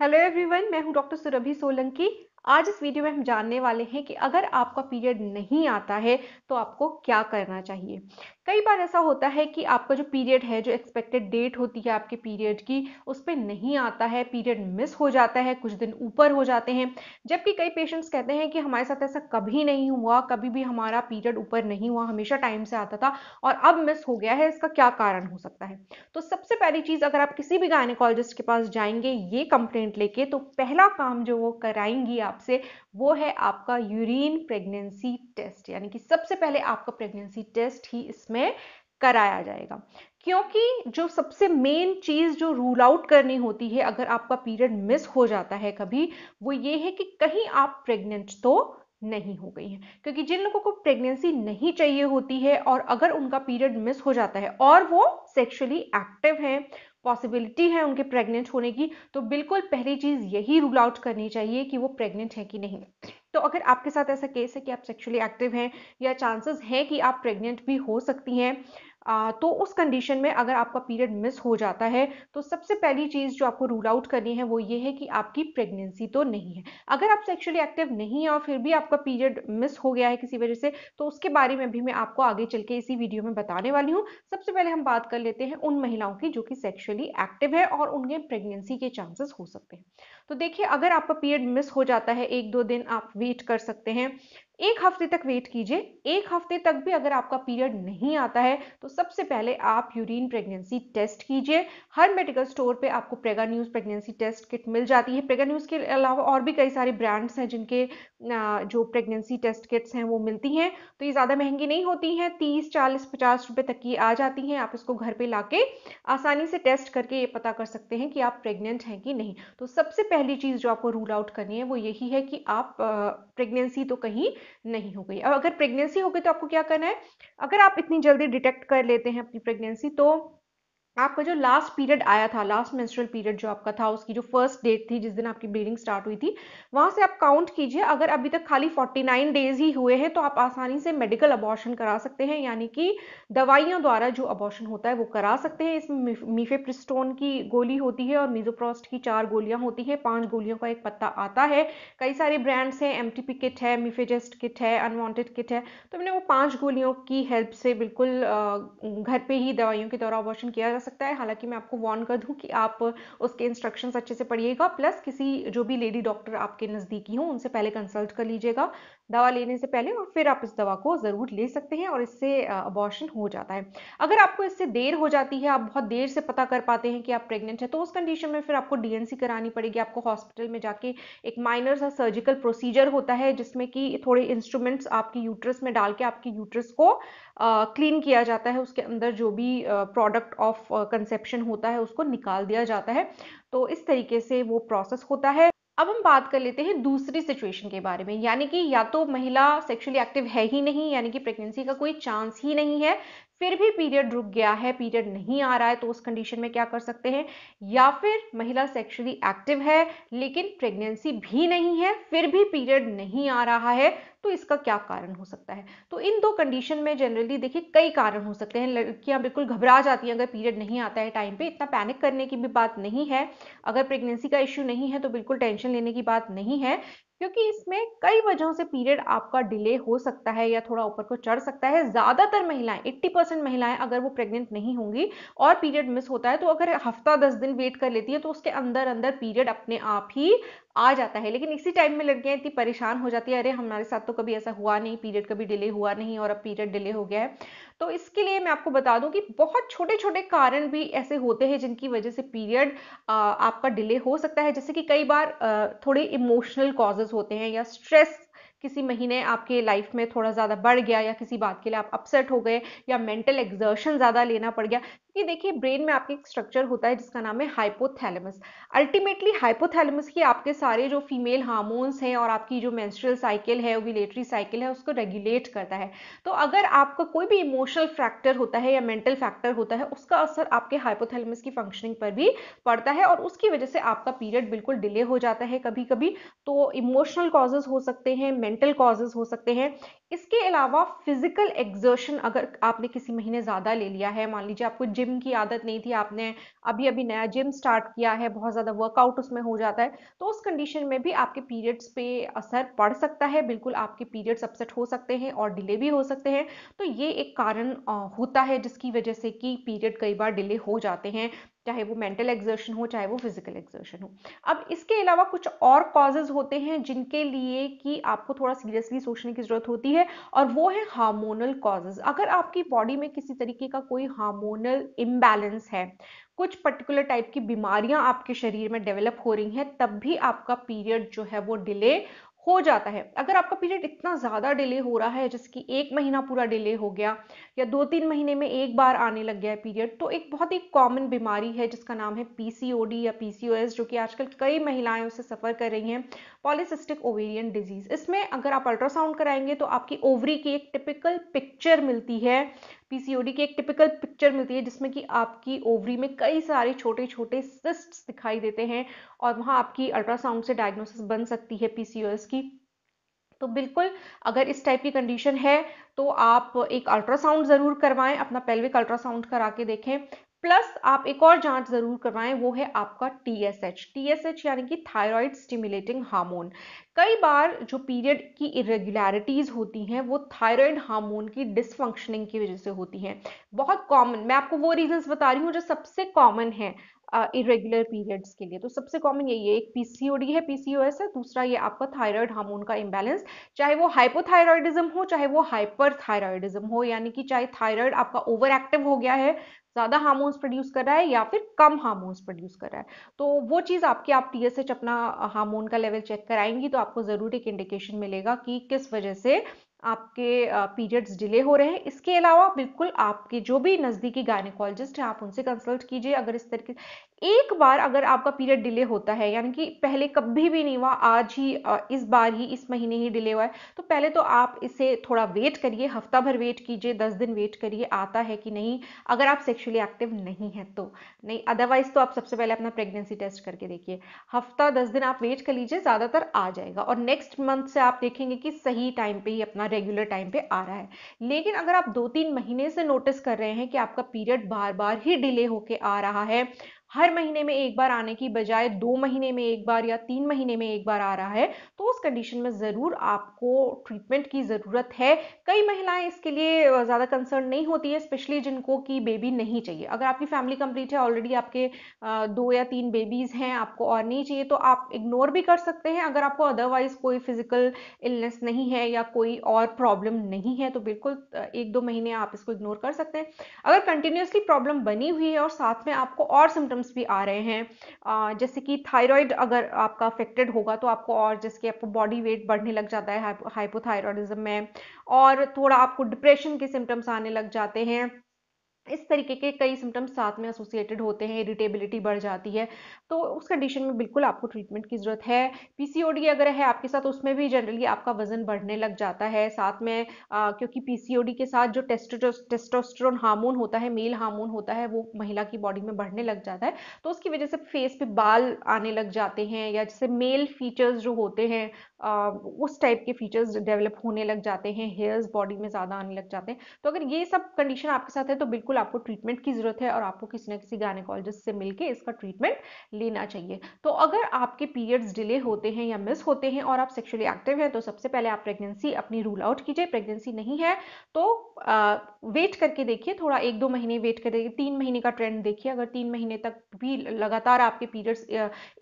hello everyone मैं हूं doctor Surabhi Solanki आज इस वीडियो में हम जानने वाले हैं कि अगर आपका पीरियड नहीं आता है तो आपको क्या करना चाहिए कई बार ऐसा होता है कि आपका जो पीरियड है जो एक्सपेक्टेड डेट होती है आपके पीरियड की उस पर नहीं आता है पीरियड मिस हो जाता है कुछ दिन ऊपर हो जाते हैं जबकि कई पेशेंट्स कहते हैं कि हमारे साथ ऐसा कभी नहीं हुआ कभी भी हमारा पीरियड ऊपर नहीं हुआ हमेशा टाइम से आता था और अब मिस हो गया है इसका क्या कारण हो सकता है तो सबसे पहली चीज़ अगर आप किसी भी गायनिकोलॉजिस्ट के पास जाएंगे ये कंप्लेंट लेके तो पहला काम जो वो कराएंगी आप से वो है आपका यूरिन प्रेगनेंसी टेस्ट यानी कि सबसे पहले आपका प्रेगनेंसी टेस्ट ही इसमें कराया जाएगा क्योंकि जो सबसे मेन चीज़ जो रूल आउट करनी होती है अगर आपका पीरियड मिस हो जाता है कभी वो ये है कि कहीं आप प्रेग्नेंट तो नहीं हो गई है क्योंकि जिन लोगों को प्रेगनेंसी नहीं चाहिए होती है और अगर उनका पीरियड मिस हो जाता है और वो सेक्सुअली एक्टिव हैं पॉसिबिलिटी है उनके प्रेग्नेंट होने की तो बिल्कुल पहली चीज़ यही रूल आउट करनी चाहिए कि वो प्रेग्नेंट है कि नहीं तो अगर आपके साथ ऐसा केस है कि आप सेक्सुअली एक्टिव हैं या चांसेस हैं कि आप प्रेग्नेंट भी हो सकती हैं तो उस कंडीशन में अगर आपका पीरियड मिस हो जाता है तो सबसे पहली चीज़ जो आपको रूल आउट करनी है वो ये है कि आपकी प्रेगनेंसी तो नहीं है अगर आप सेक्शुअली एक्टिव नहीं है और फिर भी आपका पीरियड मिस हो गया है किसी वजह से तो उसके बारे में भी मैं आपको आगे चल के इसी वीडियो में बताने वाली हूँ सबसे पहले हम बात कर लेते हैं उन महिलाओं की जो कि सेक्शुअली एक्टिव है और उनके प्रेगनेंसी के चांसेस हो सकते हैं तो देखिए अगर आपका पीरियड मिस हो जाता है एक दो दिन आप वेट कर सकते हैं एक हफ्ते तक वेट कीजिए एक हफ्ते तक भी अगर आपका पीरियड नहीं आता है तो सबसे पहले आप यूरिन प्रेगनेंसी टेस्ट कीजिए हर मेडिकल स्टोर पे आपको Prega News pregnancy test kit मिल जाती है प्रेगा न्यूज़ के अलावा और भी कई सारे ब्रांड्स हैं जिनके जो प्रेगनेंसी टेस्ट किट्स हैं वो मिलती हैं तो ये ज़्यादा महंगी नहीं होती हैं तीस चालीस पचास रुपये तक की आ जाती हैं आप इसको घर पर ला आसानी से टेस्ट करके ये पता कर सकते हैं कि आप प्रेगनेंट हैं कि नहीं तो सबसे पहली चीज़ जो आपको रूल आउट करनी है वो यही है कि आप प्रेगनेंसी तो कहीं नहीं हो गई अब अगर प्रेगनेंसी हो गई तो आपको क्या करना है अगर आप इतनी जल्दी डिटेक्ट कर लेते हैं अपनी प्रेगनेंसी तो आपका जो लास्ट पीरियड आया था लास्ट मेंस्ट्रुअल पीरियड जो आपका था उसकी जो फर्स्ट डेट थी जिस दिन आपकी ब्लीडिंग स्टार्ट हुई थी वहां से आप काउंट कीजिए अगर अभी तक खाली 49 डेज ही हुए हैं तो आप आसानी से मेडिकल अबॉर्शन करा सकते हैं यानी कि दवाइयों द्वारा जो अबॉर्शन होता है वो करा सकते हैं इसमें मीफेप्रिस्टोन की गोली होती है और मीजोप्रोस्ट की चार गोलियां होती हैं पांच गोलियों का एक पत्ता आता है कई सारे ब्रांड्स हैं एम किट है मीफेजेस्ट किट है अनवॉन्टेड किट है तो मैंने वो पाँच गोलियों की हेल्प से बिल्कुल घर पर ही दवाइयों के द्वारा अबॉर्शन किया सकता है हालांकि मैं आपको वॉर्न कर दूं कि आप उसके इंस्ट्रक्शंस अच्छे से पढ़िएगा प्लस किसी जो भी लेडी डॉक्टर आपके नज़दीकी हो उनसे पहले कंसल्ट कर लीजिएगा दवा लेने से पहले और फिर आप इस दवा को ज़रूर ले सकते हैं और इससे अबॉर्शन हो जाता है अगर आपको इससे देर हो जाती है आप बहुत देर से पता कर पाते हैं कि आप प्रेग्नेंट हैं तो उस कंडीशन में फिर आपको डीएनसी करानी पड़ेगी आपको हॉस्पिटल में जाके एक माइनर सा सर्जिकल प्रोसीजर होता है जिसमें कि थोड़े इंस्ट्रूमेंट्स आपकी यूट्रस में डाल के आपकी यूट्रस को क्लीन किया जाता है उसके अंदर जो भी प्रोडक्ट ऑफ कंसेप्शन होता है उसको निकाल दिया जाता है तो इस तरीके से वो प्रोसेस होता है अब हम बात कर लेते हैं दूसरी सिचुएशन के बारे में यानी कि या तो महिला सेक्सुअली एक्टिव है ही नहीं यानी कि प्रेगनेंसी का कोई चांस ही नहीं है फिर भी पीरियड रुक गया है पीरियड नहीं आ रहा है तो उस कंडीशन में क्या कर सकते हैं या फिर महिला सेक्सुअली एक्टिव है लेकिन प्रेगनेंसी भी नहीं है फिर भी पीरियड नहीं आ रहा है तो इसका क्या कारण हो सकता है तो इन दो कंडीशन में जनरली देखिए कई कारण हो सकते हैं लड़कियां बिल्कुल घबरा जाती हैं अगर पीरियड नहीं आता है टाइम पे इतना पैनिक करने की भी बात नहीं है अगर प्रेगनेंसी का इश्यू नहीं है तो बिल्कुल टेंशन लेने की बात नहीं है क्योंकि इसमें कई वजहों से पीरियड आपका डिले हो सकता है या थोड़ा ऊपर को चढ़ सकता है ज़्यादातर महिलाएं 80 परसेंट महिलाएं अगर वो प्रेग्नेंट नहीं होंगी और पीरियड मिस होता है तो अगर हफ्ता दस दिन वेट कर लेती है तो उसके अंदर अंदर पीरियड अपने आप ही आ जाता है लेकिन इसी टाइम में लड़कियां इतनी परेशान हो जाती है अरे हमारे साथ तो कभी ऐसा हुआ नहीं पीरियड कभी डिले हुआ नहीं और अब पीरियड डिले हो गया है तो इसके लिए मैं आपको बता दूं कि बहुत छोटे छोटे कारण भी ऐसे होते हैं जिनकी वजह से पीरियड आपका डिले हो सकता है जैसे कि कई बार थोड़े इमोशनल कॉजेज होते हैं या स्ट्रेस किसी महीने आपके लाइफ में थोड़ा ज़्यादा बढ़ गया या किसी बात के लिए आप अपसेट हो गए या मेंटल एग्जर्शन ज़्यादा लेना पड़ गया क्योंकि देखिए ब्रेन में आपके एक स्ट्रक्चर होता है जिसका नाम है हाइपोथैलेमस अल्टीमेटली हाइपोथैलेमस ही आपके सारे जो फीमेल हार्मोन्स हैं और आपकी जो मेंस्ट्रुअल साइकिल है ओविलेटरी साइकिल है उसको रेगुलेट करता है तो अगर आपका कोई भी इमोशनल फैक्टर होता है या मेंटल फैक्टर होता है उसका असर आपके हाइपोथैलेमस की फंक्शनिंग पर भी पड़ता है और उसकी वजह से आपका पीरियड बिल्कुल डिले हो जाता है कभी कभी तो इमोशनल कॉजेज हो सकते हैं मेंटल कॉजेज हो सकते हैं इसके अलावा फिजिकल एग्जर्शन अगर आपने किसी महीने ज़्यादा ले लिया है मान लीजिए आपको जिम की आदत नहीं थी आपने अभी अभी नया जिम स्टार्ट किया है बहुत ज़्यादा वर्कआउट उसमें हो जाता है तो उस कंडीशन में भी आपके पीरियड्स पे असर पड़ सकता है बिल्कुल आपके पीरियड्स अपसेट हो सकते हैं और डिले भी हो सकते हैं तो ये एक कारण होता है जिसकी वजह से कि पीरियड कई बार डिले हो जाते हैं चाहे वो मेंटल एग्जर्शन हो चाहे वो फिजिकल एग्जर्शन हो अब इसके अलावा कुछ और कॉजेज होते हैं जिनके लिए कि आपको थोड़ा सीरियसली सोचने की ज़रूरत होती है और वो है हार्मोनल कॉजेज अगर आपकी बॉडी में किसी तरीके का कोई हार्मोनल इम्बैलेंस है कुछ पर्टिकुलर टाइप की बीमारियां आपके शरीर में डेवलप हो रही हैं तब भी आपका पीरियड जो है वो डिले हो जाता है अगर आपका पीरियड इतना ज़्यादा डिले हो रहा है जिसकी एक महीना पूरा डिले हो गया या दो तीन महीने में एक बार आने लग गया है पीरियड तो एक बहुत ही कॉमन बीमारी है जिसका नाम है पीसीओडी या पीसीओएस जो कि आजकल कई महिलाएं उससे सफ़र कर रही हैं पॉलिसिस्टिक ओवेरियन डिजीज़ इसमें अगर आप अल्ट्रासाउंड कराएंगे तो आपकी ओवरी की एक टिपिकल पिक्चर मिलती है पीसीओडी की एक टिपिकल पिक्चर मिलती है जिसमें कि आपकी ओवरी में कई सारे छोटे छोटे सिस्ट्स दिखाई देते हैं और वहाँ आपकी अल्ट्रासाउंड से डायग्नोसिस बन सकती है पीसीओएस की तो बिल्कुल अगर इस टाइप की कंडीशन है तो आप एक अल्ट्रासाउंड ज़रूर करवाएं अपना पेल्विक अल्ट्रासाउंड करा के देखें प्लस आप एक और जांच जरूर करवाएं वो है आपका टीएसएच टीएसएच यानी कि थायराइड स्टिमुलेटिंग हार्मोन कई बार जो पीरियड की इरेग्युलरिटीज होती हैं वो थायराइड हार्मोन की डिसफंक्शनिंग की वजह से होती हैं बहुत कॉमन मैं आपको वो रीजंस बता रही हूँ जो सबसे कॉमन है इरेगुलर uh, पीरियड्स के लिए तो सबसे कॉमन यही है एक पीसीओडी है पीसीओएस है दूसरा ये आपका थायराइड हार्मोन का इम्बेलेंस चाहे वो हाइपोथायरॉयडिज्म हो चाहे वो हाइपरथायरॉयडिज्म हो यानी कि चाहे थायराइड आपका ओवर एक्टिव हो गया है ज़्यादा हार्मोन्स प्रोड्यूस कर रहा है या फिर कम हार्मोन्स प्रोड्यूस कर रहा है तो वो चीज़ आपके आप टी अपना हार्मोन का लेवल चेक कराएंगी तो आपको ज़रूर एक इंडिकेशन मिलेगा कि किस वजह से आपके पीरियड्स डिले हो रहे हैं इसके अलावा बिल्कुल आपके जो भी नज़दीकी गायनिकोलॉजिस्ट हैं आप उनसे कंसल्ट कीजिए अगर इस तरीके एक बार अगर आपका पीरियड डिले होता है यानी कि पहले कभी भी नहीं हुआ आज ही इस बार ही इस महीने ही डिले हुआ है तो पहले तो आप इसे थोड़ा वेट करिए हफ्ता भर वेट कीजिए दस दिन वेट करिए आता है कि नहीं अगर आप सेक्सुअली एक्टिव नहीं हैं तो नहीं अदरवाइज तो आप सबसे पहले अपना प्रेगनेंसी टेस्ट करके देखिए हफ्ता दस दिन आप वेट कर लीजिए ज़्यादातर आ जाएगा और नेक्स्ट मंथ से आप देखेंगे कि सही टाइम पर ही अपना रेगुलर टाइम पर आ रहा है लेकिन अगर आप दो तीन महीने से नोटिस कर रहे हैं कि आपका पीरियड बार बार ही डिले होके आ रहा है हर महीने में एक बार आने की बजाय दो महीने में एक बार या तीन महीने में एक बार आ रहा है तो उस कंडीशन में ज़रूर आपको ट्रीटमेंट की ज़रूरत है कई महिलाएं इसके लिए ज़्यादा कंसर्न नहीं होती है स्पेशली जिनको कि बेबी नहीं चाहिए अगर आपकी फैमिली कंप्लीट है ऑलरेडी आपके दो या तीन बेबीज़ हैं आपको और नहीं चाहिए तो आप इग्नोर भी कर सकते हैं अगर आपको अदरवाइज कोई फिजिकल इलनेस नहीं है या कोई और प्रॉब्लम नहीं है तो बिल्कुल एक दो महीने आप इसको इग्नोर कर सकते हैं अगर कंटिन्यूसली प्रॉब्लम बनी हुई है और साथ में आपको और सिम्टम सिम्टम्स भी आ रहे हैं जैसे कि थायराइड अगर आपका अफेक्टेड होगा तो आपको और कि आपको बॉडी वेट बढ़ने लग जाता है हाइपोथायरॉयडिज्म में और थोड़ा आपको डिप्रेशन के सिम्टम्स आने लग जाते हैं इस तरीके के कई सिम्टम्स साथ में एसोसिएटेड होते हैं इरिटेबिलिटी बढ़ जाती है तो उस कंडीशन में बिल्कुल आपको ट्रीटमेंट की ज़रूरत है पीसीओडी अगर है आपके साथ उसमें भी जनरली आपका वजन बढ़ने लग जाता है साथ में आ, क्योंकि पीसीओडी के साथ जो टेस्टोस्टेरोन हार्मोन होता है मेल हार्मोन होता है वो महिला की बॉडी में बढ़ने लग जाता है तो उसकी वजह से फेस पे बाल आने लग जाते हैं या जैसे मेल फीचर्स जो होते हैं उस टाइप के फीचर्स डेवलप होने लग जाते हैं हेयर्स बॉडी में ज़्यादा आने लग जाते हैं तो अगर ये सब कंडीशन आपके साथ है तो बिल्कुल आपको ट्रीटमेंट की ज़रूरत है और आपको किसी ना किसी गायनिकोलॉजिस्ट से मिलकर इसका ट्रीटमेंट लेना चाहिए तो अगर आपके पीरियड्स डिले होते हैं या मिस होते हैं और आप सेक्शुअली एक्टिव हैं तो सबसे पहले आप प्रेगनेंसी अपनी रूल आउट कीजिए प्रेगनेंसी नहीं है तो आ, वेट करके देखिए थोड़ा एक दो महीने वेट कर देखिए तीन महीने का ट्रेंड देखिए अगर तीन महीने तक भी लगातार आपके पीरियड्स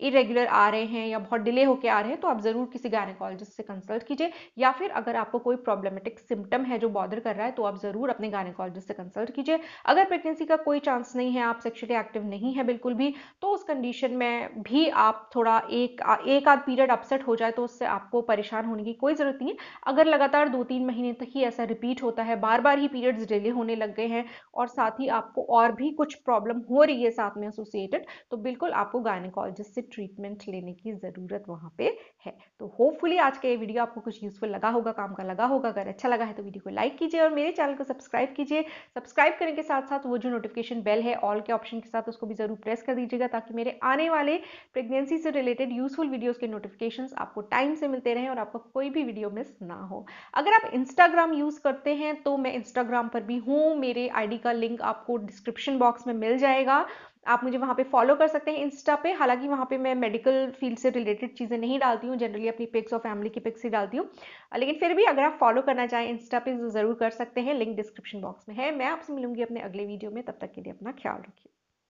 इरेगुलर आ रहे हैं या बहुत डिले होकर आ रहे हैं तो आप ज़रूर किसी गायनेकोलॉजिस्ट से कंसल्ट कीजिए या फिर अगर आपको कोई प्रॉब्लमेटिक सिम्टम है जो बॉर्डर कर रहा है तो आप ज़रूर अपने गायनेकोलॉजिस्ट से कंसल्ट कीजिए अगर प्रेगनेंसी का कोई चांस नहीं है आप सेक्शुअली एक्टिव नहीं है बिल्कुल भी तो उस कंडीशन में भी आप थोड़ा एक एक आध पीरियड अपसेट हो जाए तो उससे आपको परेशान होने की कोई ज़रूरत नहीं है अगर लगातार दो तीन महीने तक ही ऐसा रिपीट होता है बार बार ही पीरियड्स डिले होने लग गए हैं और साथ ही आपको और भी कुछ प्रॉब्लम हो रही है साथ में एसोसिएटेड तो बिल्कुल आपको गायनेकोलॉजिस्ट से ट्रीटमेंट लेने की ज़रूरत वहां पे है तो होप होपफुली आज का ये वीडियो आपको कुछ यूजफुल लगा होगा काम का लगा होगा अगर अच्छा लगा है तो वीडियो को लाइक कीजिए और मेरे चैनल को सब्सक्राइब कीजिए सब्सक्राइब करने के साथ साथ वो जो नोटिफिकेशन बेल है ऑल के ऑप्शन के साथ उसको भी ज़रूर प्रेस कर दीजिएगा ताकि मेरे आने वाले प्रेगनेंसी से रिलेटेड यूजफुल वीडियोज़ के नोटिफिकेशन आपको टाइम से मिलते रहे और आपका कोई भी वीडियो मिस ना हो अगर आप इंस्टाग्राम यूज़ करते हैं तो मैं इंस्टाग्राम पर भी हूँ मेरे आई का लिंक आपको डिस्क्रिप्शन बॉक्स में मिल जाएगा आप मुझे वहाँ पे फॉलो कर सकते हैं इंस्टा पे हालांकि वहाँ पे मैं मेडिकल फील्ड से रिलेटेड चीज़ें नहीं डालती हूँ जनरली अपनी पिक्स और फैमिली की पिक्स ही डालती हूँ लेकिन फिर भी अगर आप फॉलो करना चाहें इंस्टा पे ज़रूर कर सकते हैं लिंक डिस्क्रिप्शन बॉक्स में है मैं आपसे मिलूंगी अपने अगले वीडियो में तब तक के लिए अपना ख्याल रखिए